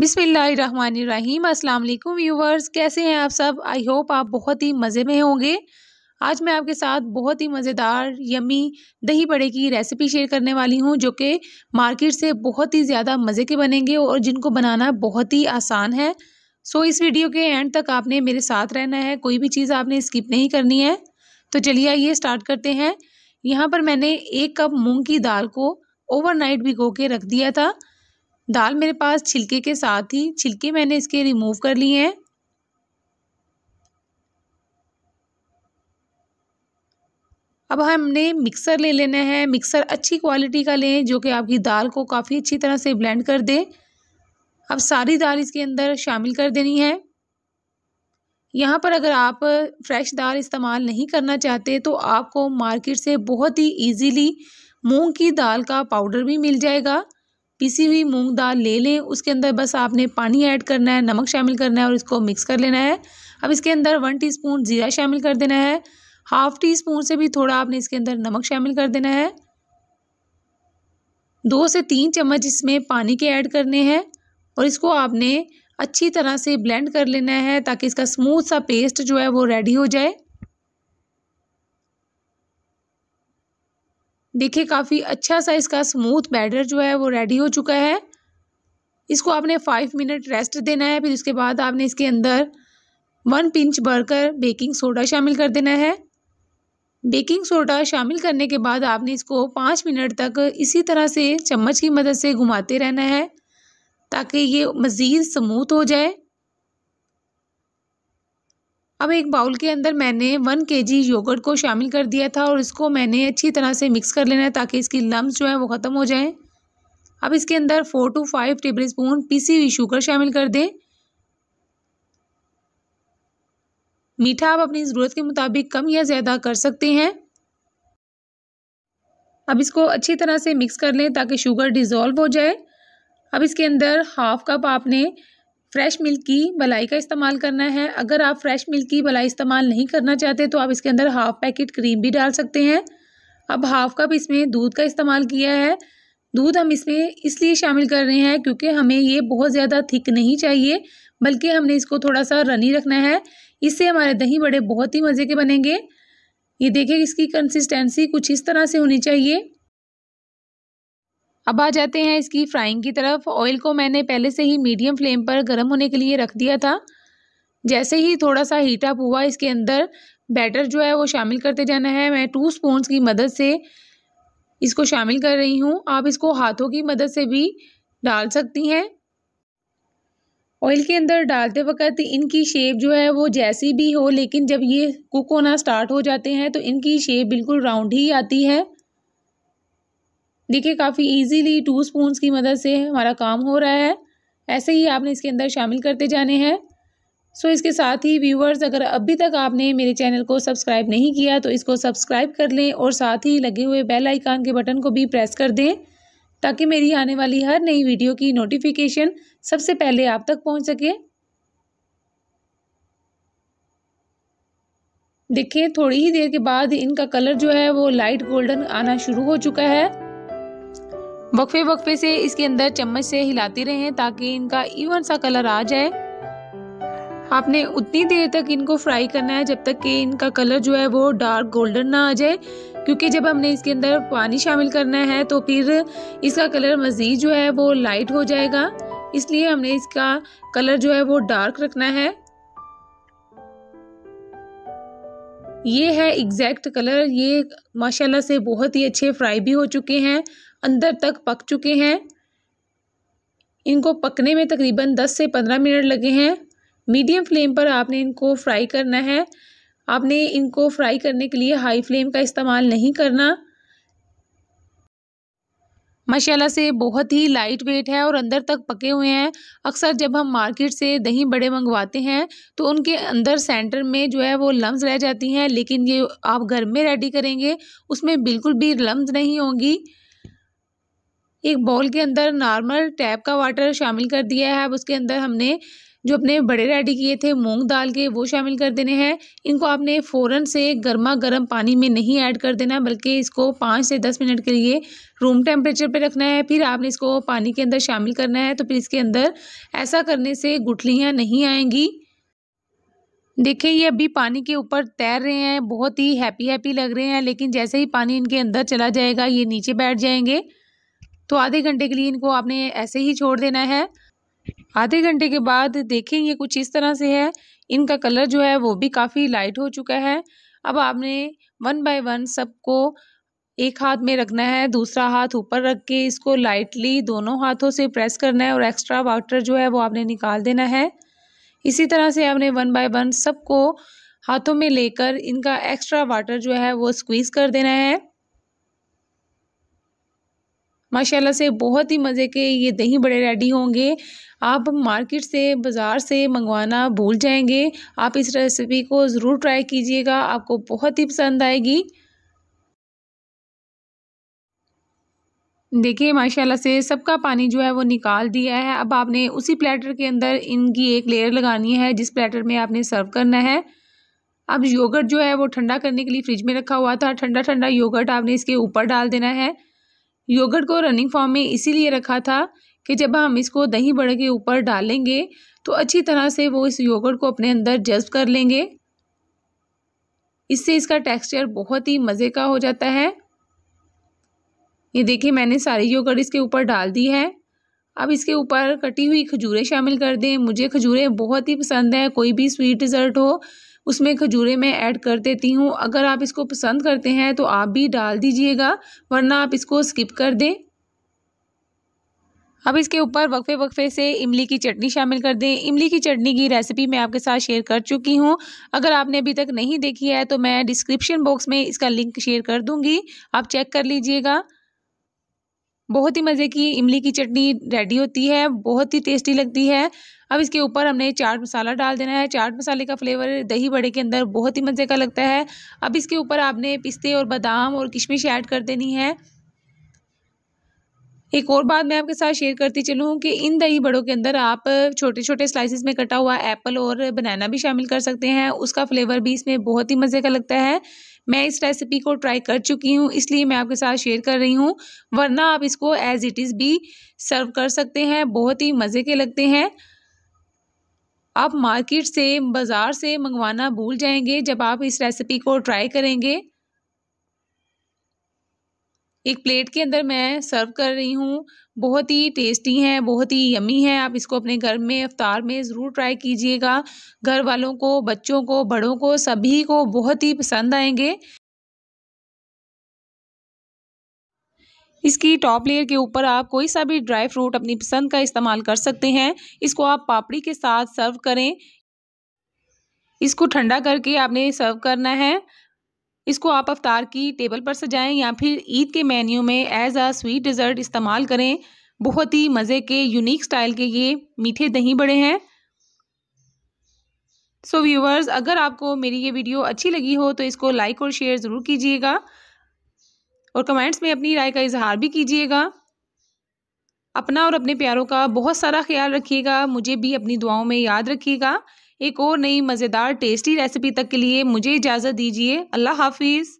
बिसमीम् अल्लाम व्यूवर्स कैसे हैं आप सब आई होप आप बहुत ही मज़े में होंगे आज मैं आपके साथ बहुत ही मज़ेदार यमी दही बड़े की रेसिपी शेयर करने वाली हूं जो कि मार्केट से बहुत ही ज़्यादा मज़े के बनेंगे और जिनको बनाना बहुत ही आसान है सो इस वीडियो के एंड तक आपने मेरे साथ रहना है कोई भी चीज़ आपने स्किप नहीं करनी है तो चलिए आइए स्टार्ट करते हैं यहाँ पर मैंने एक कप मूँग की दाल को नाइट भिगो के रख दिया था दाल मेरे पास छिलके के साथ ही छिलके मैंने इसके रिमूव कर लिए हैं अब हमने मिक्सर ले लेना है मिक्सर अच्छी क्वालिटी का लें जो कि आपकी दाल को काफ़ी अच्छी तरह से ब्लेंड कर दे अब सारी दाल इसके अंदर शामिल कर देनी है यहाँ पर अगर आप फ्रेश दाल इस्तेमाल नहीं करना चाहते तो आपको मार्केट से बहुत ही इजीली मूंग की दाल का पाउडर भी मिल जाएगा पीसी हुई मूंग दाल ले लें उसके अंदर बस आपने पानी ऐड करना है नमक शामिल करना है और इसको मिक्स कर लेना है अब इसके अंदर वन टीस्पून ज़ीरा शामिल कर देना है हाफ़ टी स्पून से भी थोड़ा आपने इसके अंदर नमक शामिल कर देना है दो से तीन चम्मच इसमें पानी के ऐड करने हैं और इसको आपने अच्छी तरह से ब्लेंड कर लेना है ताकि इसका स्मूथ सा पेस्ट जो है वो रेडी हो जाए देखिए काफ़ी अच्छा सा इसका स्मूथ बैटर जो है वो रेडी हो चुका है इसको आपने फाइव मिनट रेस्ट देना है फिर उसके बाद आपने इसके अंदर वन पिंच भरकर बेकिंग सोडा शामिल कर देना है बेकिंग सोडा शामिल करने के बाद आपने इसको पाँच मिनट तक इसी तरह से चम्मच की मदद से घुमाते रहना है ताकि ये मज़ीद स्मूथ हो जाए अब एक बाउल के अंदर मैंने वन के जी योगर्ट को शामिल कर दिया था और इसको मैंने अच्छी तरह से मिक्स कर लेना है ताकि इसकी लम्स जो है वो ख़त्म हो जाएं अब इसके अंदर four to five tablespoon पीसी हुई शुगर शामिल कर दें मीठा आप अपनी ज़रूरत के मुताबिक कम या ज़्यादा कर सकते हैं अब इसको अच्छी तरह से मिक्स कर लें ताकि शुगर डिज़ोल्व हो जाए अब इसके अंदर हाफ कप आपने फ्रेश मिल्क की मलाई का इस्तेमाल करना है अगर आप फ्रेश मिल्क की मलाई इस्तेमाल नहीं करना चाहते तो आप इसके अंदर हाफ़ पैकेट क्रीम भी डाल सकते हैं अब हाफ़ कप इसमें दूध का इस्तेमाल किया है दूध हम इसमें इसलिए शामिल कर रहे हैं क्योंकि हमें ये बहुत ज़्यादा थिक नहीं चाहिए बल्कि हमने इसको थोड़ा सा रनी रखना है इससे हमारे दही बड़े बहुत ही मज़े के बनेंगे ये देखें इसकी कंसिस्टेंसी कुछ इस तरह से होनी चाहिए अब आ जाते हैं इसकी फ्राइंग की तरफ ऑयल को मैंने पहले से ही मीडियम फ्लेम पर गर्म होने के लिए रख दिया था जैसे ही थोड़ा सा हीट अप हुआ इसके अंदर बैटर जो है वो शामिल करते जाना है मैं टू स्पून की मदद से इसको शामिल कर रही हूँ आप इसको हाथों की मदद से भी डाल सकती हैं ऑयल के अंदर डालते वक्त इनकी शेप जो है वो जैसी भी हो लेकिन जब ये कुक होना स्टार्ट हो जाते हैं तो इनकी शेप बिल्कुल राउंड ही आती है देखिए काफ़ी इजीली टू स्पून की मदद से हमारा काम हो रहा है ऐसे ही आपने इसके अंदर शामिल करते जाने हैं सो इसके साथ ही व्यूवर्स अगर अभी तक आपने मेरे चैनल को सब्सक्राइब नहीं किया तो इसको सब्सक्राइब कर लें और साथ ही लगे हुए बेल आइकान के बटन को भी प्रेस कर दें ताकि मेरी आने वाली हर नई वीडियो की नोटिफिकेशन सबसे पहले आप तक पहुंच सके देखिए थोड़ी ही देर के बाद इनका कलर जो है वो लाइट गोल्डन आना शुरू हो चुका है वक्फे वक्फे से इसके अंदर चम्मच से हिलाते रहें ताकि इनका इवन सा कलर आ जाए आपने उतनी देर तक इनको फ्राई करना है जब तक कि इनका कलर जो है वो डार्क गोल्डन ना आ जाए क्योंकि जब हमने इसके अंदर पानी शामिल करना है तो फिर इसका कलर मज़ीद जो है वो लाइट हो जाएगा इसलिए हमने इसका कलर जो है वो डार्क रखना है ये है एग्जैक्ट कलर ये माशाल्लाह से बहुत ही अच्छे फ्राई भी हो चुके हैं अंदर तक पक चुके हैं इनको पकने में तकरीबन दस से पंद्रह मिनट लगे हैं मीडियम फ्लेम पर आपने इनको फ्राई करना है आपने इनको फ्राई करने के लिए हाई फ्लेम का इस्तेमाल नहीं करना मशाला से बहुत ही लाइट वेट है और अंदर तक पके हुए हैं अक्सर जब हम मार्केट से दही बड़े मंगवाते हैं तो उनके अंदर सेंटर में जो है वो लम्ब रह जाती हैं लेकिन ये आप घर में रेडी करेंगे उसमें बिल्कुल भी लम्ब नहीं होंगी एक बाउल के अंदर नॉर्मल टैप का वाटर शामिल कर दिया है अब उसके अंदर हमने जो अपने बड़े रेडी किए थे मूंग दाल के वो शामिल कर देने हैं इनको आपने फ़ौरन से गर्मा गर्म पानी में नहीं ऐड कर देना बल्कि इसको पाँच से दस मिनट के लिए रूम टेम्परेचर पे रखना है फिर आपने इसको पानी के अंदर शामिल करना है तो फिर इसके अंदर ऐसा करने से गुठलियाँ नहीं आएंगी देखिए ये अभी पानी के ऊपर तैर रहे हैं बहुत ही हैप्पी हैप्पी लग रहे हैं लेकिन जैसे ही पानी इनके अंदर चला जाएगा ये नीचे बैठ जाएंगे तो आधे घंटे के लिए इनको आपने ऐसे ही छोड़ देना है आधे घंटे के बाद देखें ये कुछ इस तरह से है इनका कलर जो है वो भी काफ़ी लाइट हो चुका है अब आपने वन बाय वन सबको एक हाथ में रखना है दूसरा हाथ ऊपर रख के इसको लाइटली दोनों हाथों से प्रेस करना है और एक्स्ट्रा वाटर जो है वो आपने निकाल देना है इसी तरह से आपने वन बाय वन सबको हाथों में लेकर इनका एक्स्ट्रा वाटर जो है वो स्क्वीज़ कर देना है माशाल्लाह से बहुत ही मज़े के ये दही बड़े रेडी होंगे आप मार्केट से बाज़ार से मंगवाना भूल जाएंगे आप इस रेसिपी को ज़रूर ट्राई कीजिएगा आपको बहुत ही पसंद आएगी देखिए माशाल्लाह से सबका पानी जो है वो निकाल दिया है अब आपने उसी प्लेटर के अंदर इनकी एक लेयर लगानी है जिस प्लेटर में आपने सर्व करना है अब योगर्ट जो है वो ठंडा करने के लिए फ्रिज में रखा हुआ था ठंडा ठंडा योगर्ट आपने इसके ऊपर डाल देना है योगर्ट को रनिंग फॉर्म में इसीलिए रखा था कि जब हम इसको दही बड़े के ऊपर डालेंगे तो अच्छी तरह से वो इस योगर्ट को अपने अंदर जज्ब कर लेंगे इससे इसका टेक्सचर बहुत ही मज़े का हो जाता है ये देखिए मैंने सारी योगर्ट इसके ऊपर डाल दी है अब इसके ऊपर कटी हुई खजूरें शामिल कर दें मुझे खजूरें बहुत ही पसंद है कोई भी स्वीट डिज़र्ट हो उसमें खजूरें मैं ऐड कर देती हूँ अगर आप इसको पसंद करते हैं तो आप भी डाल दीजिएगा वरना आप इसको स्किप कर दें अब इसके ऊपर वक्फे वक्फे से इमली की चटनी शामिल कर दें इमली की चटनी की रेसिपी मैं आपके साथ शेयर कर चुकी हूँ अगर आपने अभी तक नहीं देखी है तो मैं डिस्क्रिप्शन बॉक्स में इसका लिंक शेयर कर दूँगी आप चेक कर लीजिएगा बहुत ही मज़े की इमली की चटनी रेडी होती है बहुत ही टेस्टी लगती है अब इसके ऊपर हमने चाट मसाला डाल देना है चाट मसाले का फ्लेवर दही बड़े के अंदर बहुत ही मज़े का लगता है अब इसके ऊपर आपने पिस्ते और बादाम और किशमिश ऐड कर देनी है एक और बात मैं आपके साथ शेयर करती चलूँ कि इन दही बड़ों के अंदर आप छोटे छोटे स्लाइसिस में कटा हुआ एप्पल और बनाना भी शामिल कर सकते हैं उसका फ्लेवर भी इसमें बहुत ही मज़े का लगता है मैं इस रेसिपी को ट्राई कर चुकी हूँ इसलिए मैं आपके साथ शेयर कर रही हूँ वरना आप इसको एज इट इज़ भी सर्व कर सकते हैं बहुत ही मज़े के लगते हैं आप मार्केट से बाज़ार से मंगवाना भूल जाएंगे जब आप इस रेसिपी को ट्राई करेंगे एक प्लेट के अंदर मैं सर्व कर रही हूँ बहुत ही टेस्टी है बहुत ही यमी है आप इसको अपने घर में अवतार में ज़रूर ट्राई कीजिएगा घर वालों को बच्चों को बड़ों को सभी को बहुत ही पसंद आएंगे इसकी टॉप लेयर के ऊपर आप कोई सा भी ड्राई फ्रूट अपनी पसंद का इस्तेमाल कर सकते हैं इसको आप पापड़ी के साथ सर्व करें इसको ठंडा करके आपने सर्व करना है इसको आप अवतार की टेबल पर सजाएं या फिर ईद के मेन्यू में एज़ आ स्वीट डिज़र्ट इस्तेमाल करें बहुत ही मज़े के यूनिक स्टाइल के ये मीठे दही बड़े हैं सो so व्यूवर्स अगर आपको मेरी ये वीडियो अच्छी लगी हो तो इसको लाइक और शेयर ज़रूर कीजिएगा और कमेंट्स में अपनी राय का इजहार भी कीजिएगा अपना और अपने प्यारों का बहुत सारा ख्याल रखिएगा मुझे भी अपनी दुआओं में याद रखिएगा एक और नई मज़ेदार टेस्टी रेसिपी तक के लिए मुझे इजाज़त दीजिए अल्लाह हाफिज़